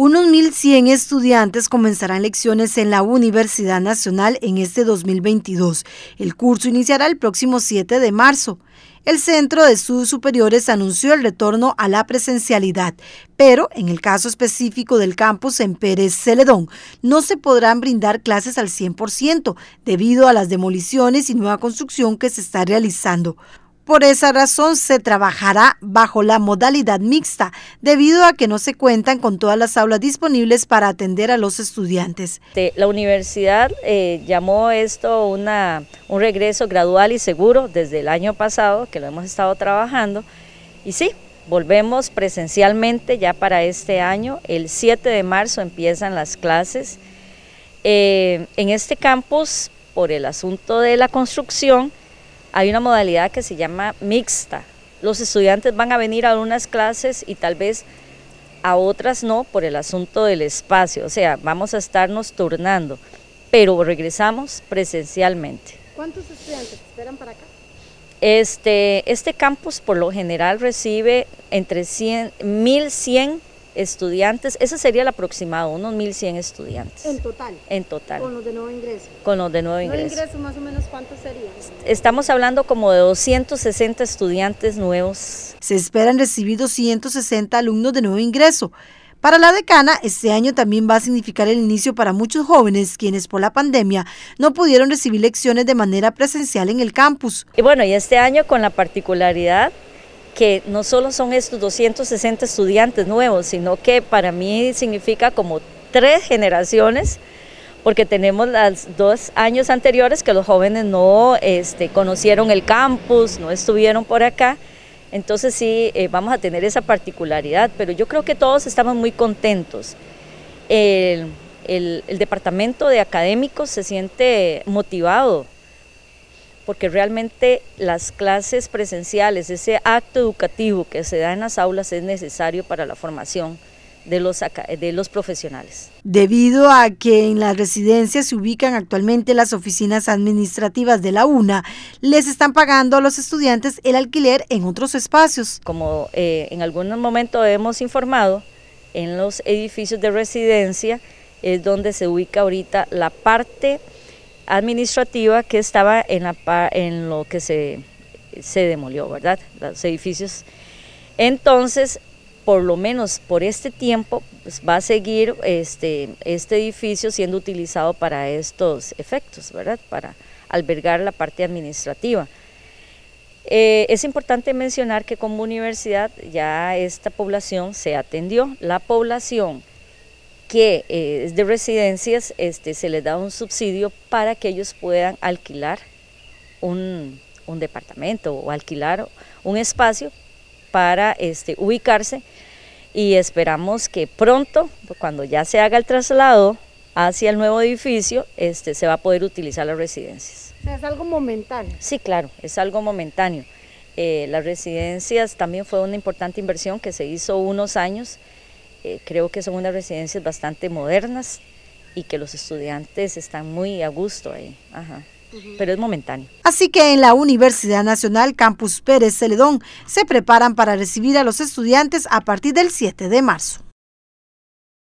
Unos 1.100 estudiantes comenzarán lecciones en la Universidad Nacional en este 2022. El curso iniciará el próximo 7 de marzo. El Centro de Estudios Superiores anunció el retorno a la presencialidad, pero en el caso específico del campus en Pérez Celedón, no se podrán brindar clases al 100% debido a las demoliciones y nueva construcción que se está realizando. Por esa razón se trabajará bajo la modalidad mixta, debido a que no se cuentan con todas las aulas disponibles para atender a los estudiantes. La universidad eh, llamó esto una, un regreso gradual y seguro desde el año pasado, que lo hemos estado trabajando, y sí, volvemos presencialmente ya para este año, el 7 de marzo empiezan las clases. Eh, en este campus, por el asunto de la construcción, hay una modalidad que se llama mixta. Los estudiantes van a venir a unas clases y tal vez a otras no por el asunto del espacio, o sea, vamos a estarnos turnando, pero regresamos presencialmente. ¿Cuántos estudiantes esperan para acá? Este, este campus por lo general recibe entre 100, 1.100 estudiantes. Ese sería el aproximado, unos 1.100 estudiantes. ¿En total? En total. ¿Con los de nuevo ingreso? Con los de nuevo ingreso. ¿Nuevo ingreso más o menos cuántos serían? Estamos hablando como de 260 estudiantes nuevos. Se esperan recibir 260 alumnos de nuevo ingreso. Para la decana, este año también va a significar el inicio para muchos jóvenes quienes por la pandemia no pudieron recibir lecciones de manera presencial en el campus. Y bueno, y este año con la particularidad que no solo son estos 260 estudiantes nuevos, sino que para mí significa como tres generaciones, porque tenemos los dos años anteriores que los jóvenes no este, conocieron el campus, no estuvieron por acá, entonces sí, eh, vamos a tener esa particularidad, pero yo creo que todos estamos muy contentos. el departamento de académicos se siente motivado porque realmente las clases presenciales, ese acto educativo que se da en las aulas es necesario para la formación de los, profesionales. Debido a que en las residencias se ubican actualmente las oficinas administrativas de la UNA, les están pagando a los estudiantes el alquiler en otros espacios. Como eh, en algunos momentos hemos informado, en los edificios de residencia es donde se ubica ahorita la parte administrativa que estaba en, la, en lo que se, demolió, ¿verdad? Los edificios. Entonces, por lo menos por este tiempo, pues, va a seguir este, este edificio siendo utilizado para estos efectos, ¿verdad? Para albergar la parte administrativa. Eh, es importante mencionar que como universidad ya esta población se atendió. La población que eh, es de residencias, este, se les da un subsidio para que ellos puedan alquilar un, departamento o alquilar un espacio para este, ubicarse y esperamos que pronto, cuando ya se haga el traslado hacia el nuevo edificio, este, se va a poder utilizar las residencias. es algo momentáneo. Sí, claro, es algo momentáneo. Eh, las residencias también fue una importante inversión que se hizo unos años eh, creo que son unas residencias bastante modernas y que los estudiantes están muy a gusto ahí. pero es momentáneo. Así que en la Universidad Nacional Campus Pérez Celedón se preparan para recibir a los estudiantes a partir del 7 de marzo.